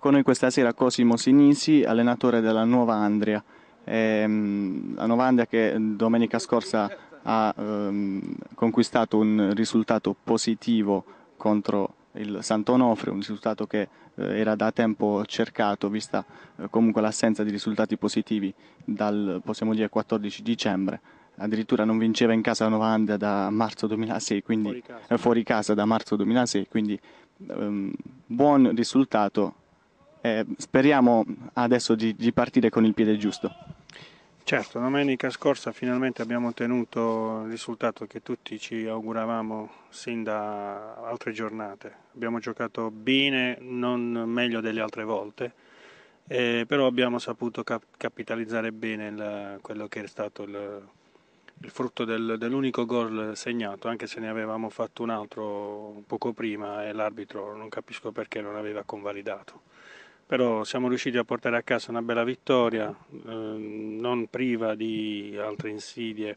Con noi questa sera Cosimo Sinisi, allenatore della Nuova Andria. Ehm, la Nuova Andria che domenica scorsa ha ehm, conquistato un risultato positivo contro il Sant'Onofre, un risultato che eh, era da tempo cercato, vista eh, comunque l'assenza di risultati positivi dal, possiamo dire, 14 dicembre. Addirittura non vinceva in casa la Nuova Andria da marzo 2006, quindi fuori casa, eh, fuori casa da marzo 2006, quindi ehm, buon risultato eh, speriamo adesso di, di partire con il piede giusto. Certo, domenica scorsa finalmente abbiamo ottenuto il risultato che tutti ci auguravamo sin da altre giornate. Abbiamo giocato bene, non meglio delle altre volte, eh, però abbiamo saputo cap- capitalizzare bene la, quello che è stato il, il frutto del, dell'unico gol segnato, anche se ne avevamo fatto un altro poco prima e l'arbitro non capisco perché non aveva convalidato però siamo riusciti a portare a casa una bella vittoria, eh, non priva di altre insidie.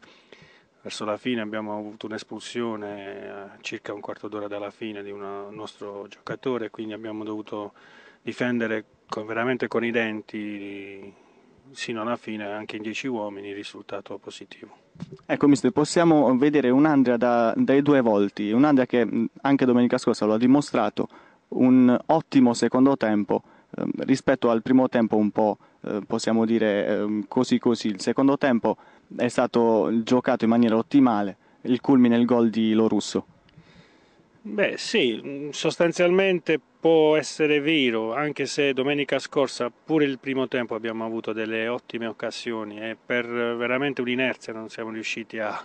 Verso la fine abbiamo avuto un'espulsione a circa un quarto d'ora dalla fine di un nostro giocatore, quindi abbiamo dovuto difendere con, veramente con i denti sino alla fine anche in dieci uomini risultato positivo. Ecco mister, possiamo vedere un Andrea da, dai due volti, un Andrea che anche domenica scorsa lo ha dimostrato, un ottimo secondo tempo, Ehm, rispetto al primo tempo un po' ehm, possiamo dire ehm, così così, il secondo tempo è stato giocato in maniera ottimale, il culmine è il gol di Lorusso. Beh sì, mm, sostanzialmente può essere vero, anche se domenica scorsa pure il primo tempo abbiamo avuto delle ottime occasioni e eh, per veramente un'inerzia non siamo riusciti a,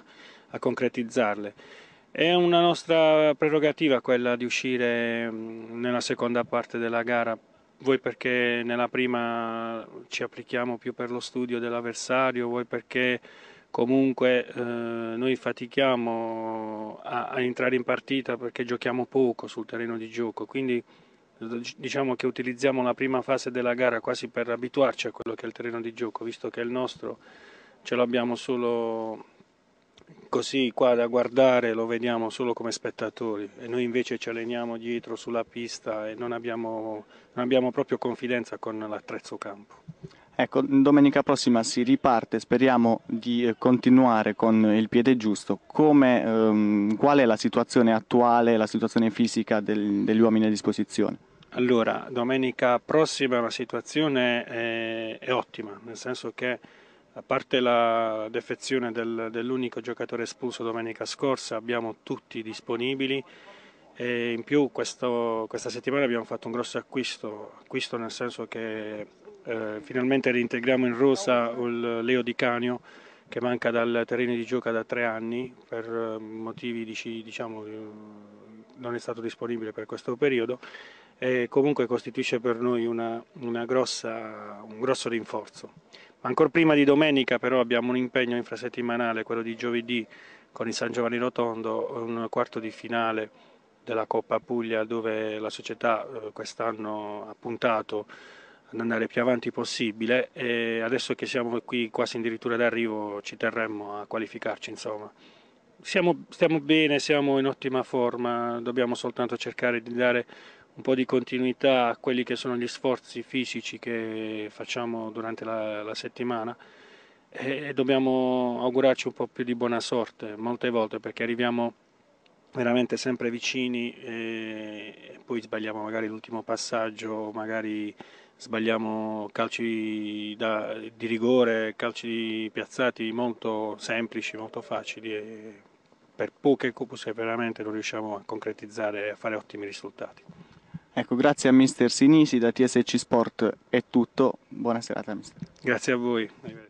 a concretizzarle. È una nostra prerogativa quella di uscire mm, nella seconda parte della gara vuoi perché nella prima ci applichiamo più per lo studio dell'avversario, vuoi perché comunque eh, noi fatichiamo a, a, entrare in partita perché giochiamo poco sul terreno di gioco, quindi diciamo che utilizziamo la prima fase della gara quasi per abituarci a quello che è il terreno di gioco, visto che il nostro ce l'abbiamo solo così qua da guardare lo vediamo solo come spettatori e noi invece ci alleniamo dietro sulla pista e non abbiamo, non abbiamo proprio confidenza con l'attrezzo campo. Ecco, domenica prossima si riparte, speriamo di eh, continuare con il piede giusto. Come, ehm, qual è la situazione attuale, la situazione fisica del, degli uomini a disposizione? Allora, domenica prossima la situazione è, è ottima, nel senso che a parte la defezione del, dell'unico giocatore espulso domenica scorsa, abbiamo tutti disponibili e in più questo, questa settimana abbiamo fatto un grosso acquisto, acquisto nel senso che eh, finalmente reintegriamo in rosa il Leo Di Canio che manca dal terreno di gioco da tre anni per eh, motivi diciamo, non è stato disponibile per questo periodo e comunque costituisce per noi una, una grossa, un grosso rinforzo. Ma ancora prima di domenica però abbiamo un impegno infrasettimanale, quello di giovedì con il San Giovanni Rotondo, un quarto di finale della Coppa Puglia dove la società eh, quest'anno ha puntato ad andare più avanti possibile e adesso che siamo qui quasi addirittura d'arrivo ci terremmo a qualificarci insomma. Siamo, stiamo bene, siamo in ottima forma, dobbiamo soltanto cercare di dare un po' di continuità a quelli che sono gli sforzi fisici che facciamo durante la, la settimana e, e dobbiamo augurarci un po' più di buona sorte molte volte perché arriviamo veramente sempre vicini e poi sbagliamo magari l'ultimo passaggio, magari sbagliamo calci da, di rigore, calci piazzati molto semplici, molto facili e per poche cupus veramente non riusciamo a concretizzare e a fare ottimi risultati. Ecco, grazie a mister Sinisi da TSC Sport è tutto, buona serata mister. Grazie a voi.